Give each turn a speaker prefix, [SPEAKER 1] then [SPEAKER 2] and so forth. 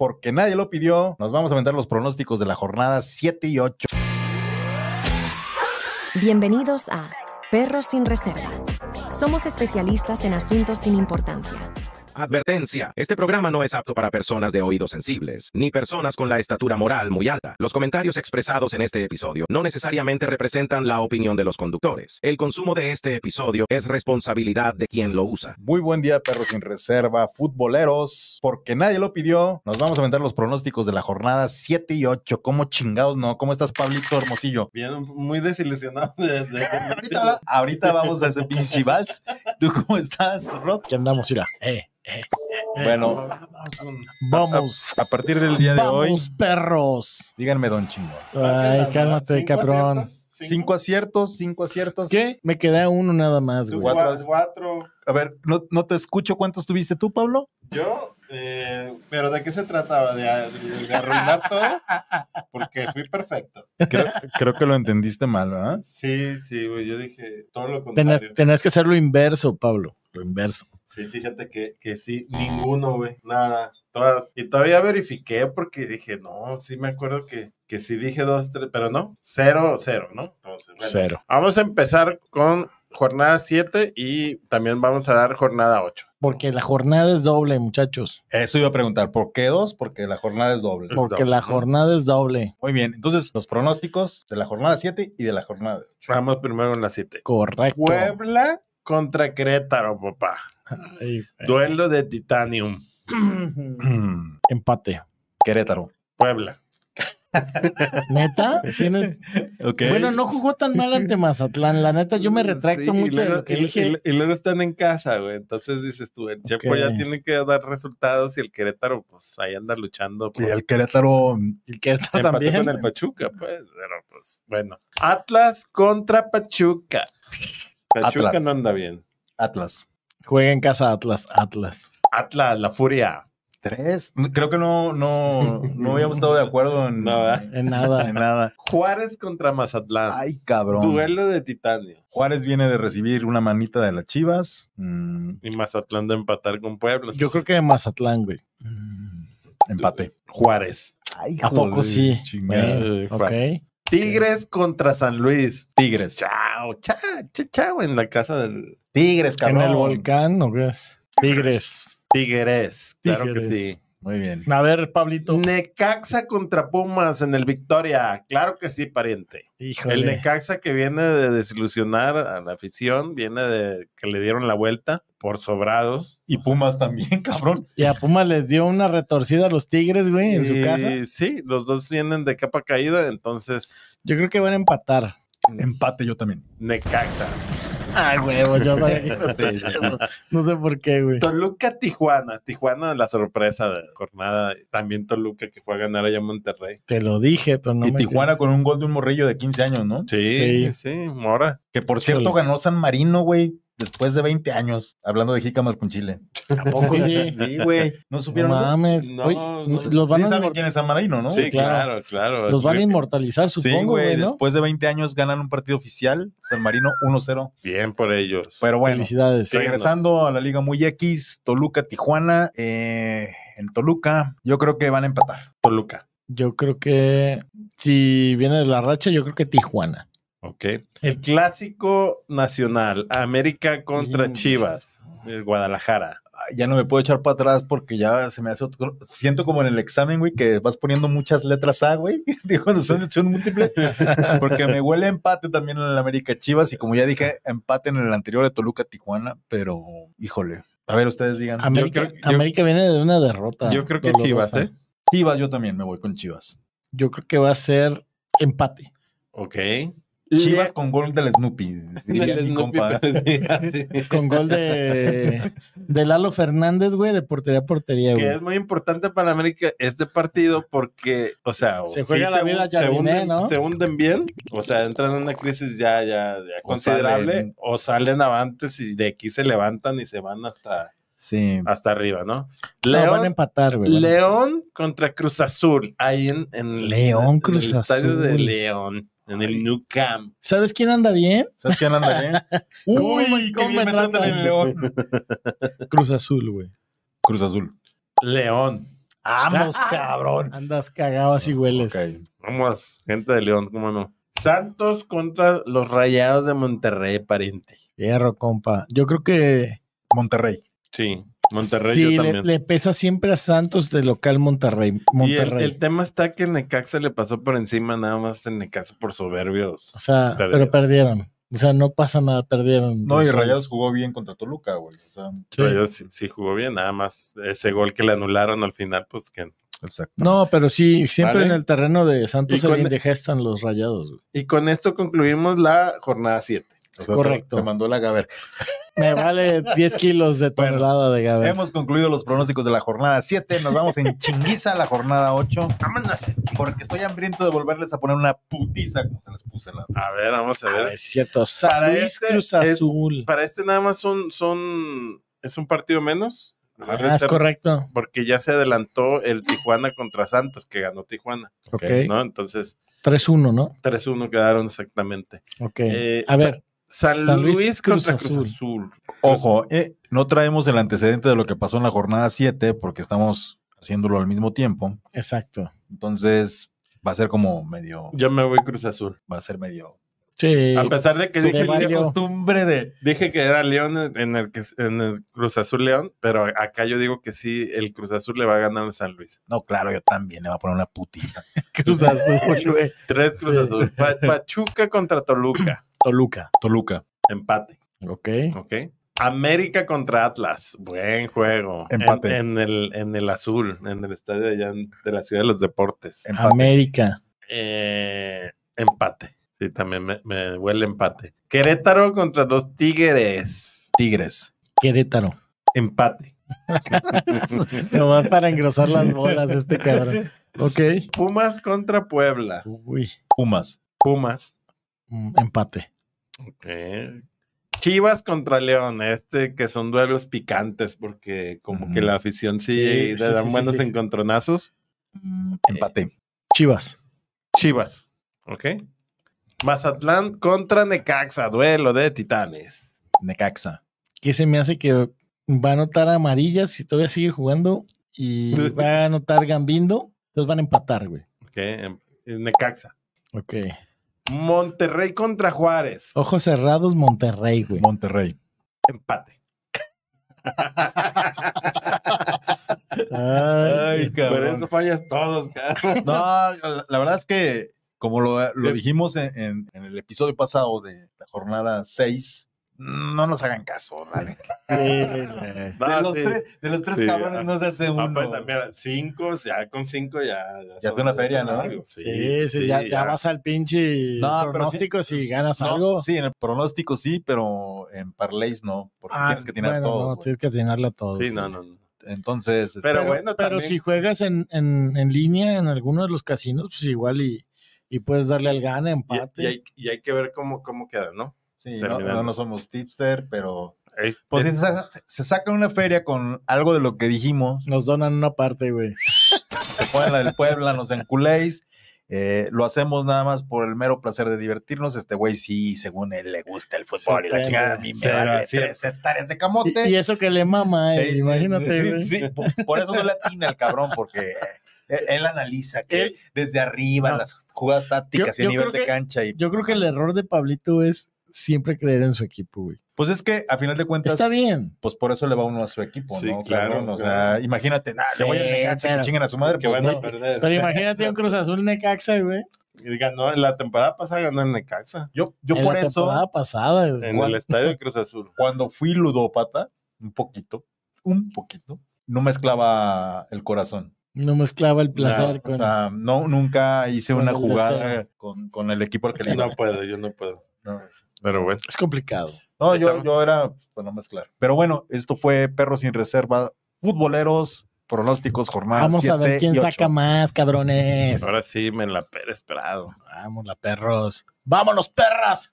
[SPEAKER 1] porque nadie lo pidió, nos vamos a aventar los pronósticos de la jornada 7 y 8.
[SPEAKER 2] Bienvenidos a Perros sin Reserva. Somos especialistas en asuntos sin importancia
[SPEAKER 3] Advertencia. Este programa no es apto para personas de oídos sensibles, ni personas con la estatura moral muy alta. Los comentarios expresados en este episodio no
[SPEAKER 1] necesariamente representan la opinión de los conductores. El consumo de este episodio es responsabilidad de quien lo usa. Muy buen día, perros sin reserva, futboleros, porque nadie lo pidió. Nos vamos a aventar los pronósticos de la jornada 7 y 8. ¿Cómo chingados no? ¿Cómo estás, Pablito Hermosillo? Bien,
[SPEAKER 3] muy desilusionado. ahorita, vamos a ese pinche
[SPEAKER 1] vals. ¿Tú cómo
[SPEAKER 2] estás, Rob? ¿Qué andamos, Ira? Eh. Este, bueno, vamos.
[SPEAKER 1] A, partir del día de vamos, perros. Díganme, don chingo. Ay, cálmate, cabrón. cinco? aciertos, cinco aciertos.
[SPEAKER 2] ¿Qué? Me queda uno nada más, güey.
[SPEAKER 1] Cuatro. A ver, no, te escucho. ¿Cuántos tuviste tú, Pablo? Yo, eh, pero ¿de qué se
[SPEAKER 3] trataba? ¿De, arruinar todo? Porque fui perfecto.
[SPEAKER 2] Creo, que lo entendiste mal, ¿verdad?
[SPEAKER 3] Sí, sí, güey. Yo dije todo lo contrario. Tenías que hacer
[SPEAKER 2] lo inverso, Pablo. Lo inverso.
[SPEAKER 3] Sí, fíjate que, que sí, ninguno, güey, nada. todas. y todavía verifiqué porque dije, no, sí me acuerdo que, que sí dije dos, tres, pero no, cero, cero, ¿no? cero. Vamos a empezar con jornada 7 y también
[SPEAKER 1] vamos a dar jornada 8.
[SPEAKER 2] Porque la jornada es doble, muchachos.
[SPEAKER 1] Eso iba a preguntar, ¿por qué dos? Porque la jornada es doble. Porque la jornada
[SPEAKER 2] es doble.
[SPEAKER 1] Muy bien, entonces los pronósticos de la jornada 7 y de la jornada 8. Vamos primero en la 7. Correcto. Puebla contra Querétaro,
[SPEAKER 2] papá.
[SPEAKER 3] Duelo de Titanium.
[SPEAKER 2] Empate. Querétaro. Puebla. ¿Neta? Bueno, no jugó tan mal ante Mazatlán. La neta, yo me retracto mucho y
[SPEAKER 3] luego, están en casa, güey. Entonces dices tú, el Chepo ya tiene que dar resultados y el Querétaro, pues ahí anda luchando. Y el Querétaro.
[SPEAKER 2] El Querétaro también. con el
[SPEAKER 3] Pachuca, pues. Pero pues, bueno. Atlas contra Pachuca. Pachuca no anda bien. Atlas.
[SPEAKER 2] Juega en casa Atlas, Atlas.
[SPEAKER 3] Atlas, la furia. Tres. Creo que no,
[SPEAKER 1] no, no habíamos estado de acuerdo en, nada. en nada. En nada. Juárez contra Mazatlán. Ay, cabrón. Duelo de titanio. Juárez viene de recibir una manita de las Chivas. Mm. Y Mazatlán de empatar con Puebla. Yo
[SPEAKER 2] creo que Mazatlán, güey. Mm. Empate.
[SPEAKER 3] Juárez.
[SPEAKER 2] Ay, ¿A poco sí?
[SPEAKER 3] Tigres contra San Luis. Tigres. Chao, chao, chao, en la casa del Tigres, cabrón. ¿En el
[SPEAKER 2] volcán o qué Tigres. Tigres, claro que sí. Muy bien. A ver,
[SPEAKER 3] Pablito. Necaxa contra Pumas en el Victoria. Claro que sí, pariente. Híjole. El Necaxa que viene de desilusionar a la afición, viene de que le dieron la vuelta por sobrados. Y
[SPEAKER 2] Pumas también, cabrón. Y a Pumas les dio una retorcida a los Tigres, güey, en su casa.
[SPEAKER 3] Sí, los dos vienen de capa caída, entonces.
[SPEAKER 2] Yo creo que van a empatar.
[SPEAKER 3] Empate yo también. Necaxa. Ay, huevo, pues yo sabía que
[SPEAKER 2] No sé por qué, güey.
[SPEAKER 3] Toluca, Tijuana. Tijuana, la sorpresa de jornada. También Toluca que fue a ganar allá en Monterrey.
[SPEAKER 1] Te lo dije, pero no. Y Tijuana con un gol de un morrillo de 15 años,
[SPEAKER 3] ¿no? Sí, sí, sí
[SPEAKER 1] Mora. Que por cierto ganó San Marino, güey después de 20 años hablando de jícamas con chile. Tampoco sí. güey. No supieron. No mames. los van a quién es ¿no? Sí, claro, claro. Los van a inmortalizar, supongo. Sí, güey. Después de 20 años ganan un partido oficial, San Marino 1-0. Bien por ellos. Pero bueno. Felicidades. Regresando a la Liga Muy X, Toluca, Tijuana. Eh, en Toluca, yo creo que van a empatar.
[SPEAKER 2] Toluca. Yo creo que si viene de la racha, yo creo que Tijuana.
[SPEAKER 3] Ok. El clásico nacional, América contra Chivas,
[SPEAKER 1] Guadalajara. Ya no me puedo echar para atrás porque ya se me hace otro. Siento como en el examen, güey, que vas poniendo muchas letras A, güey. Dijo, ¿no son múltiples, Porque me huele empate también en el América Chivas. Y como ya dije, empate en el anterior de Toluca Tijuana. Pero, híjole.
[SPEAKER 2] A ver, ustedes digan. América, América viene de una derrota. Yo creo que Chivas, ¿eh?
[SPEAKER 1] Chivas, yo también me voy con Chivas.
[SPEAKER 2] Yo creo que va a ser
[SPEAKER 1] empate. Ok. Chivas con gol del Snoopy. Pues, con gol de,
[SPEAKER 2] Lalo Fernández, güey, de portería a portería, güey. Que es
[SPEAKER 1] muy importante para América
[SPEAKER 3] este partido porque, o sea, se juega la vida ya hunden, hunden bien, o sea, entran en una crisis ya, ya, considerable, o salen avantes y de aquí se levantan y se van hasta Sí. Hasta arriba, ¿no? León, van a empatar, güey. León contra Cruz Azul. Ahí en, en León, Cruz el estadio de León. En el New
[SPEAKER 2] Camp. ¿Sabes quién anda bien? ¿Sabes quién anda bien? Uy, ¿cómo, bien en León?
[SPEAKER 3] Cruz Azul, güey. Cruz Azul. León. Vamos, ah, cabrón.
[SPEAKER 2] Andas cagado así hueles.
[SPEAKER 3] Vamos, gente de León, cómo no. Santos contra los Rayados de Monterrey, pariente.
[SPEAKER 2] Hierro, compa. Yo creo que Monterrey. Sí, Monterrey Le, pesa siempre a Santos de local Monterrey. Monterrey. el,
[SPEAKER 3] tema está que Necaxa le pasó por encima nada más en Necaxa por soberbios.
[SPEAKER 2] O sea, pero perdieron. O sea, no pasa nada, perdieron. No, y Rayados
[SPEAKER 3] jugó bien contra Toluca, güey. Rayados sí, jugó bien, nada más ese gol que le anularon al final, pues que... Exacto.
[SPEAKER 2] No, pero sí, siempre en el terreno de Santos se indigestan los Rayados, güey. Y con esto
[SPEAKER 1] concluimos la jornada 7. Correcto. Te, mandó la Gaber.
[SPEAKER 2] Me vale 10 kilos de tonelada de Gaber. Hemos
[SPEAKER 1] concluido los pronósticos de la jornada 7. Nos vamos en chinguiza a la jornada 8. Porque estoy hambriento de volverles a poner una putiza como se les puse. La...
[SPEAKER 3] A ver, vamos a ah, ver. es
[SPEAKER 2] cierto. para este,
[SPEAKER 1] para este nada más son, son.
[SPEAKER 3] Es un partido menos. Ah, correcto. Porque ya se adelantó el Tijuana contra Santos, que ganó Tijuana. Ok. ¿no? Entonces.
[SPEAKER 2] 3-1, ¿no?
[SPEAKER 3] 3-1 quedaron exactamente.
[SPEAKER 2] Ok. Eh, a ver, San, Luis, contra Cruz, Azul. Ojo, eh,
[SPEAKER 1] no traemos el antecedente de lo que pasó en la jornada 7 porque estamos haciéndolo al mismo tiempo. Exacto. Entonces, va a ser como medio...
[SPEAKER 3] Ya me voy Cruz Azul. Va a ser medio a pesar de que dije
[SPEAKER 2] costumbre
[SPEAKER 1] de.
[SPEAKER 3] Dije que era León en el, Cruz Azul León, pero acá yo digo que sí, el Cruz Azul le va a ganar a San Luis.
[SPEAKER 1] No, claro, yo también le va a poner una putiza. Cruz Azul, güey.
[SPEAKER 3] Tres Cruz Azul. Pachuca contra Toluca.
[SPEAKER 1] Toluca. Toluca.
[SPEAKER 3] Empate. Ok. Ok. América contra Atlas. Buen juego. Empate. En, el, en el azul, en el estadio allá de la Ciudad de los Deportes. América. Eh, empate. Sí, también me, huele empate. Querétaro contra los Tigres. Tigres. Querétaro. Empate.
[SPEAKER 2] Nomás para engrosar las bolas este cabrón.
[SPEAKER 3] Ok. Pumas contra Puebla. Uy. Pumas. Pumas. Mm, empate. Ok. Chivas contra León, este que son duelos picantes porque como que la afición sí, le dan buenos encontronazos. empate. Chivas. Chivas. Ok. Mazatlán contra Necaxa, duelo de titanes.
[SPEAKER 2] Necaxa. Que se me hace que va a anotar amarillas si todavía sigue jugando y va a anotar Gambindo. Entonces van a empatar, güey.
[SPEAKER 3] Ok, em, Necaxa. Ok. Monterrey contra Juárez.
[SPEAKER 2] Ojos cerrados, Monterrey, güey. Monterrey.
[SPEAKER 3] Empate.
[SPEAKER 2] Ay, cabrón. Pero eso
[SPEAKER 1] fallas todos, cabrón. No, la verdad es que como lo, eh, lo dijimos en, en, el episodio pasado de la jornada 6, no nos hagan caso, ¿vale? Sí, de, los tres, de, los tres, cabrones no se hace uno. Pues también, cinco, ya con
[SPEAKER 2] cinco ya. Ya, es una feria, ¿no? Sí, sí, ya, ya, vas al pinche pronóstico si pues, ganas algo.
[SPEAKER 1] Sí, en el pronóstico sí, pero en parlays no, porque ah, tienes que tener todo.
[SPEAKER 2] tienes que tenerlo todo. Sí, no,
[SPEAKER 1] no, Entonces, este, pero, bueno, pero si
[SPEAKER 2] juegas en, en, en línea en alguno de los casinos, pues igual y, y puedes darle al gana, empate.
[SPEAKER 1] Y,
[SPEAKER 3] hay, que ver cómo, cómo queda, ¿no? Sí, no, no, somos tipster, pero... pues se, saca
[SPEAKER 1] sacan una feria con algo de lo que dijimos. Nos donan una parte, güey. se ponen la del Puebla, nos enculéis. Eh, lo hacemos nada más por el mero placer de divertirnos. Este güey sí, según él, le gusta el fútbol y la chingada. A mí me vale tres hectáreas de
[SPEAKER 2] camote. Y, eso que le mama, eh, imagínate. por,
[SPEAKER 1] por, eso no le atina el cabrón, porque él, analiza que desde arriba las jugadas tácticas y a nivel de cancha. Y,
[SPEAKER 2] yo creo que el error de Pablito es siempre creer en su equipo, güey. Pues es que a final de cuentas. Está bien.
[SPEAKER 1] Pues por eso le va uno a su equipo, ¿no? Claro. O sea, imagínate, nada, le voy a Necaxa que chinguen a su madre. Que pues, van a perder.
[SPEAKER 3] Pero imagínate un Cruz Azul Necaxa, güey. Ganó, la temporada pasada ganó en Necaxa.
[SPEAKER 1] Yo, yo en por eso. La temporada pasada,
[SPEAKER 2] güey. En el estadio
[SPEAKER 1] de Cruz Azul. Cuando fui ludópata, un poquito, un poquito, no mezclaba el corazón.
[SPEAKER 2] No mezclaba el placer con.
[SPEAKER 1] no, nunca hice una jugada con, el equipo al que No puedo, yo no puedo. pero bueno. Es complicado. No, yo, yo, era pues, no mezclar. Pero bueno, esto fue Perros sin Reserva, futboleros, pronósticos, jornadas. Vamos a ver quién saca
[SPEAKER 2] más, cabrones.
[SPEAKER 1] Ahora sí, me la he esperado. Vamos, la perros.
[SPEAKER 2] Vámonos,
[SPEAKER 3] perras.